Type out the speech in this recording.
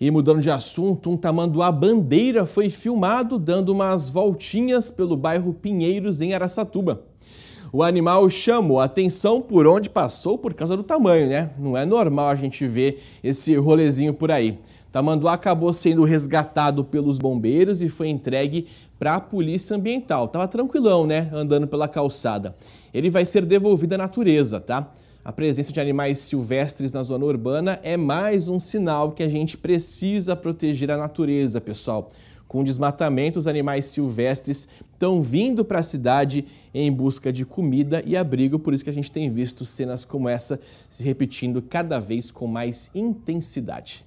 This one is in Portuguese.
E mudando de assunto, um tamanduá bandeira foi filmado dando umas voltinhas pelo bairro Pinheiros, em Araçatuba. O animal chamou atenção por onde passou por causa do tamanho, né? Não é normal a gente ver esse rolezinho por aí. Tamanduá acabou sendo resgatado pelos bombeiros e foi entregue para a polícia ambiental. Tava tranquilão, né? Andando pela calçada. Ele vai ser devolvido à natureza, tá? A presença de animais silvestres na zona urbana é mais um sinal que a gente precisa proteger a natureza, pessoal. Com o desmatamento, os animais silvestres estão vindo para a cidade em busca de comida e abrigo, por isso que a gente tem visto cenas como essa se repetindo cada vez com mais intensidade.